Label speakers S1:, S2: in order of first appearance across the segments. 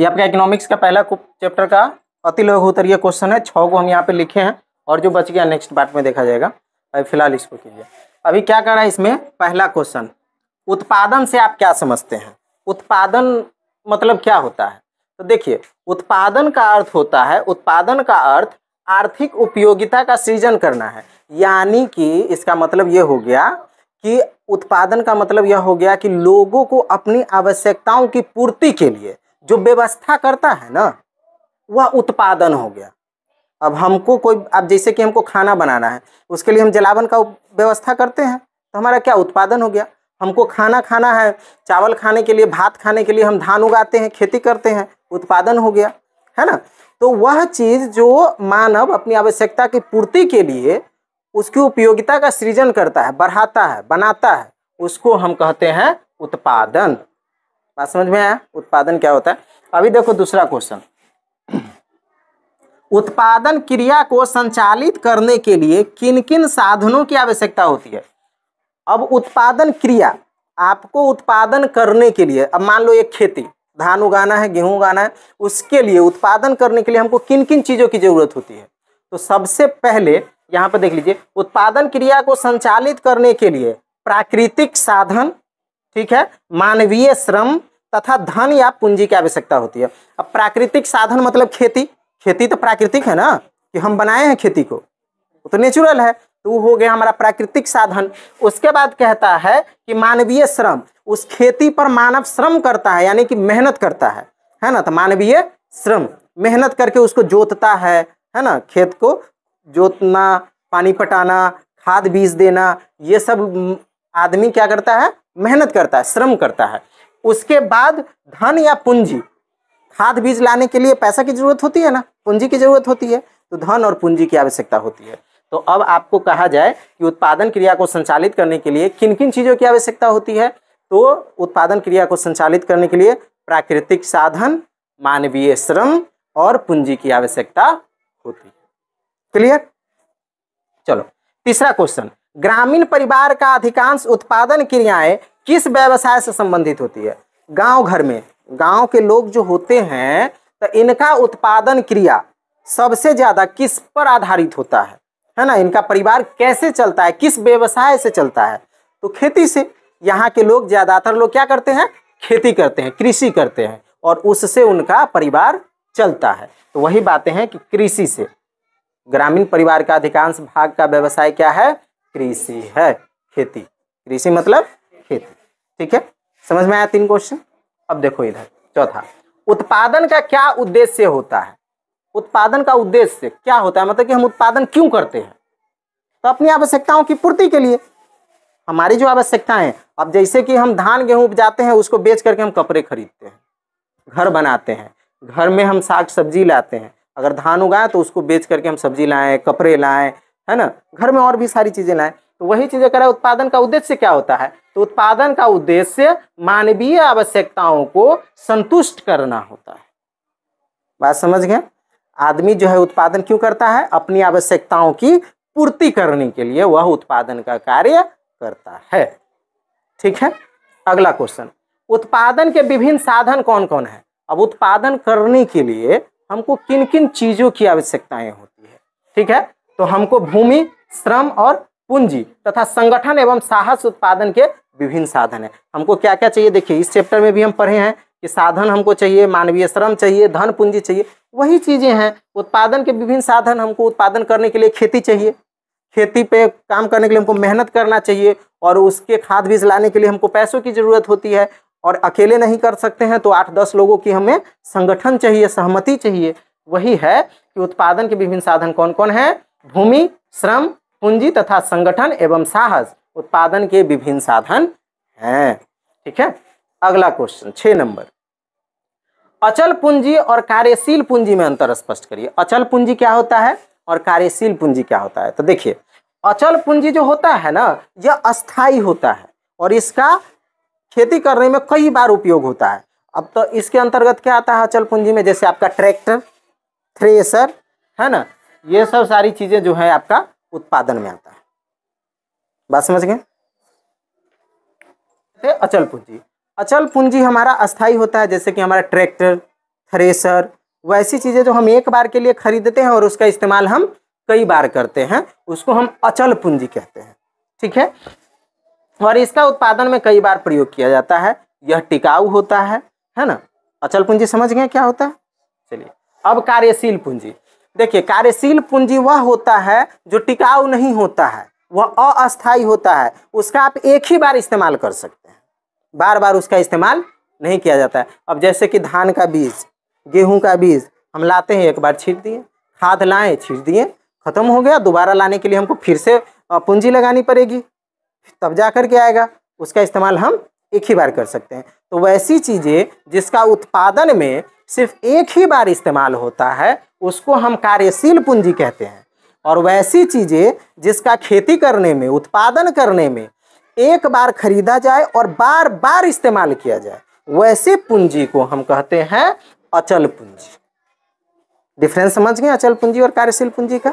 S1: ये आपका इकोनॉमिक्स का पहला चैप्टर का अति उत्तरीय क्वेश्चन है छः को हम यहाँ पे लिखे हैं और जो बच गया नेक्स्ट पार्ट में देखा जाएगा अभी फिलहाल इसको कीजिए अभी क्या कर रहा है इसमें पहला क्वेश्चन उत्पादन से आप क्या समझते हैं उत्पादन मतलब क्या होता है तो देखिए उत्पादन का अर्थ होता है उत्पादन का अर्थ आर्थिक उपयोगिता का सृजन करना है यानी कि इसका मतलब ये हो गया कि उत्पादन का मतलब यह हो गया कि लोगों को अपनी आवश्यकताओं की पूर्ति के लिए जो व्यवस्था करता है ना वह उत्पादन हो गया अब हमको कोई अब जैसे कि हमको खाना बनाना है उसके लिए हम जलावन का व्यवस्था करते हैं तो हमारा क्या उत्पादन हो गया हमको खाना खाना है चावल खाने के लिए भात खाने के लिए हम धान उगाते हैं खेती करते हैं उत्पादन हो गया है ना तो वह चीज़ जो मानव अपनी आवश्यकता की पूर्ति के लिए उसकी उपयोगिता का सृजन करता है बढ़ाता है बनाता है उसको हम कहते हैं उत्पादन बात समझ में आया उत्पादन क्या होता है अभी देखो दूसरा क्वेश्चन उत्पादन क्रिया को संचालित करने के लिए किन किन साधनों की आवश्यकता होती है अब उत्पादन क्रिया आपको उत्पादन करने के लिए अब मान लो एक खेती धान उगाना है गेहूं उगाना है उसके लिए उत्पादन करने के लिए हमको किन किन चीज़ों की ज़रूरत होती है तो सबसे पहले यहाँ पर देख लीजिए उत्पादन क्रिया को संचालित करने के लिए प्राकृतिक साधन ठीक है मानवीय श्रम तथा धन या पूंजी की आवश्यकता होती है अब प्राकृतिक साधन मतलब खेती खेती तो प्राकृतिक है ना कि हम बनाए हैं खेती को वो तो नेचुरल है तो हो गया हमारा प्राकृतिक साधन उसके बाद कहता है कि मानवीय श्रम उस खेती पर मानव श्रम करता है यानी कि मेहनत करता है है ना तो मानवीय श्रम मेहनत करके उसको जोतता है है ना खेत को जोतना पानी पटाना खाद बीज देना ये सब आदमी क्या करता है मेहनत करता है श्रम करता है उसके बाद धन या पूंजी खाद बीज लाने के लिए पैसा की जरूरत होती है ना पूंजी की जरूरत होती है तो धन और पूंजी की आवश्यकता होती है तो अब आपको कहा जाए कि उत्पादन क्रिया को संचालित करने के लिए किन किन चीज़ों की आवश्यकता होती है तो उत्पादन क्रिया को संचालित करने के लिए प्राकृतिक साधन मानवीय श्रम और पूंजी की आवश्यकता होती है क्लियर चलो तीसरा क्वेश्चन ग्रामीण परिवार का अधिकांश उत्पादन क्रियाएं किस व्यवसाय से संबंधित होती है गांव घर में गांव के लोग जो होते हैं तो इनका उत्पादन क्रिया सबसे ज्यादा किस पर आधारित होता है है ना इनका परिवार कैसे चलता है किस व्यवसाय से चलता है तो खेती से यहाँ के लोग ज्यादातर लोग क्या करते हैं खेती करते हैं कृषि करते हैं और उससे उनका परिवार चलता है तो वही बातें हैं कि कृषि से ग्रामीण परिवार का अधिकांश भाग का व्यवसाय क्या है कृषि है खेती कृषि मतलब खेती ठीक है समझ में आया तीन क्वेश्चन अब देखो इधर चौथा उत्पादन का क्या उद्देश्य होता है उत्पादन का उद्देश्य क्या होता है मतलब कि हम उत्पादन क्यों करते हैं तो अपनी आवश्यकताओं की पूर्ति के लिए हमारी जो आवश्यकताएं अब जैसे कि हम धान गेहूं उपजाते हैं उसको बेच करके हम कपड़े खरीदते हैं घर बनाते हैं घर में हम साग सब्जी लाते हैं अगर धान उगाए तो उसको बेच करके हम सब्जी लाएँ कपड़े लाएँ है ना घर में और भी सारी चीज़ें लाएं तो वही चीज़ें करें उत्पादन का उद्देश्य क्या होता है तो उत्पादन का उद्देश्य मानवीय आवश्यकताओं को संतुष्ट करना होता है बात समझ गए आदमी जो है उत्पादन क्यों करता है अपनी आवश्यकताओं की पूर्ति करने के लिए वह उत्पादन का कार्य करता है ठीक है अगला क्वेश्चन उत्पादन के विभिन्न साधन कौन कौन है अब उत्पादन करने के लिए हमको किन किन चीज़ों की आवश्यकताएं होती है ठीक है तो हमको भूमि श्रम और पूंजी तथा संगठन एवं साहस उत्पादन के विभिन्न साधन है हमको क्या क्या चाहिए देखिए इस चैप्टर में भी हम पढ़े हैं कि साधन हमको चाहिए मानवीय श्रम चाहिए धन पूंजी चाहिए वही चीज़ें हैं उत्पादन के विभिन्न साधन हमको उत्पादन करने के लिए खेती चाहिए खेती पे काम करने के लिए हमको मेहनत करना चाहिए और उसके खाद बीज लाने के लिए हमको पैसों की ज़रूरत होती है और अकेले नहीं कर सकते हैं तो आठ दस लोगों की हमें संगठन चाहिए सहमति चाहिए वही है कि उत्पादन के विभिन्न साधन कौन कौन है भूमि श्रम पूंजी तथा संगठन एवं साहस उत्पादन के विभिन्न साधन हैं ठीक है अगला क्वेश्चन छ नंबर अचल पूंजी और कार्यशील पूंजी में अंतर स्पष्ट करिए अचल पूंजी क्या होता है और कार्यशील पूंजी क्या होता है तो देखिए अचल पूंजी जो होता है ना यह अस्थाई होता है और इसका खेती करने में कई बार उपयोग होता है अब तो इसके अंतर्गत क्या आता है अचल पूंजी में जैसे आपका ट्रैक्टर थ्रेसर है ना ये सब सारी चीज़ें जो है आपका उत्पादन में आता है बात समझ गए अचल पूंजी अचल पूंजी हमारा अस्थाई होता है जैसे कि हमारा ट्रैक्टर थ्रेसर वैसी चीज़ें जो हम एक बार के लिए खरीदते हैं और उसका इस्तेमाल हम कई बार करते हैं उसको हम अचल पूंजी कहते हैं ठीक है और इसका उत्पादन में कई बार प्रयोग किया जाता है यह टिकाऊ होता है है ना अचल पूंजी समझ गए क्या होता है चलिए अब कार्यशील पूंजी देखिए कार्यशील पूंजी वह होता है जो टिकाऊ नहीं होता है वह अस्थायी होता है उसका आप एक ही बार इस्तेमाल कर सकते हैं बार बार उसका इस्तेमाल नहीं किया जाता है अब जैसे कि धान का बीज गेहूं का बीज हम लाते हैं एक बार छीट दिए खाद लाएँ छीट दिए ख़त्म हो गया दोबारा लाने के लिए हमको फिर से पूंजी लगानी पड़ेगी तब जा करके के आएगा उसका इस्तेमाल हम एक ही बार कर सकते हैं तो वैसी चीज़ें जिसका उत्पादन में सिर्फ एक ही बार इस्तेमाल होता है उसको हम कार्यशील पूंजी कहते हैं और वैसी चीज़ें जिसका खेती करने में उत्पादन करने में एक बार खरीदा जाए और बार बार इस्तेमाल किया जाए वैसे पूंजी को हम कहते हैं अचल पूंजी डिफरेंस समझ गए अचल पूंजी और कार्यशील पूंजी का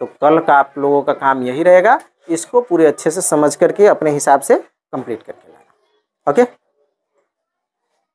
S1: तो कल का आप लोगों का काम यही रहेगा इसको पूरे अच्छे से समझ करके अपने हिसाब से कंप्लीट करके लाना ओके